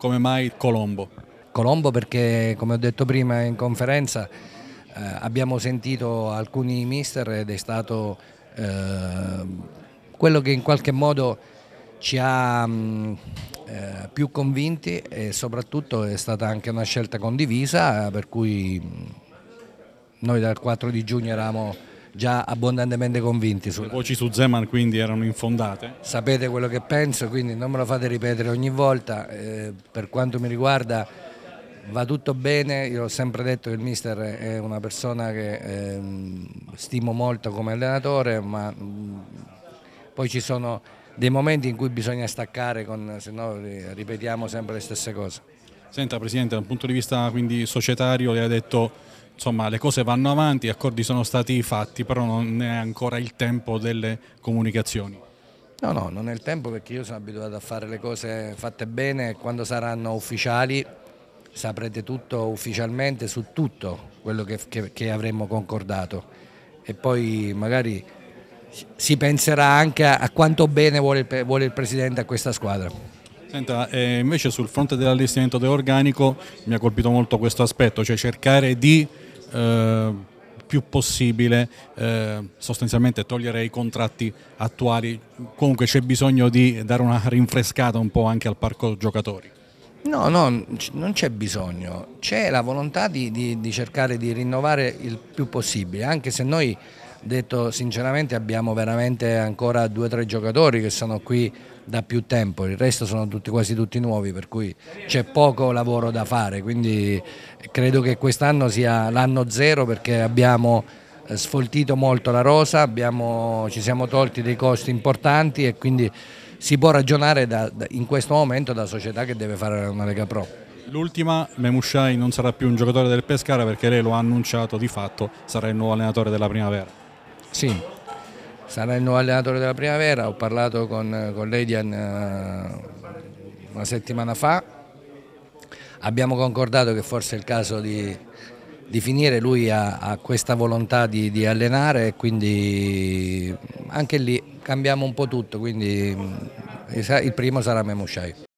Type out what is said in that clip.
Come mai Colombo? Colombo perché, come ho detto prima in conferenza, eh, abbiamo sentito alcuni mister ed è stato eh, quello che in qualche modo ci ha mh, mm, eh, più convinti e soprattutto è stata anche una scelta condivisa per cui mm, noi dal 4 di giugno eravamo già abbondantemente convinti. Sulla... Le voci su Zeman quindi erano infondate? Sapete quello che penso, quindi non me lo fate ripetere ogni volta. Eh, per quanto mi riguarda va tutto bene, io ho sempre detto che il mister è una persona che eh, stimo molto come allenatore, ma mh, mm, poi ci sono dei momenti in cui bisogna staccare, con, se no eh, ripetiamo sempre le stesse cose. Senta Presidente, dal punto di vista quindi societario, lei ha detto insomma, le cose vanno avanti, gli accordi sono stati fatti, però non è ancora il tempo delle comunicazioni. No, no, non è il tempo perché io sono abituato a fare le cose fatte bene e quando saranno ufficiali saprete tutto ufficialmente su tutto quello che, che, che avremmo concordato e poi magari si penserà anche a quanto bene vuole, vuole il Presidente a questa squadra. Senta, eh, invece sul fronte dell'allestimento dell'organico mi ha colpito molto questo aspetto, cioè cercare di eh, più possibile eh, sostanzialmente togliere i contratti attuali. Comunque c'è bisogno di dare una rinfrescata un po' anche al parco giocatori. No, no, non c'è bisogno, c'è la volontà di, di, di cercare di rinnovare il più possibile, anche se noi detto sinceramente abbiamo veramente ancora due o tre giocatori che sono qui da più tempo, il resto sono tutti, quasi tutti nuovi per cui c'è poco lavoro da fare, quindi credo che quest'anno sia l'anno zero perché abbiamo eh, sfoltito molto la rosa, abbiamo, ci siamo tolti dei costi importanti e quindi si può ragionare da, da, in questo momento da società che deve fare una Lega Pro. L'ultima, Memushai non sarà più un giocatore del Pescara perché lei lo ha annunciato di fatto, sarà il nuovo allenatore della primavera. Sì, sarà il nuovo allenatore della primavera, ho parlato con, con Ledian eh, una settimana fa, abbiamo concordato che forse è il caso di, di finire, lui ha, ha questa volontà di, di, allenare e quindi anche lì cambiamo un po' tutto, quindi eh, il primo sarà Memushai.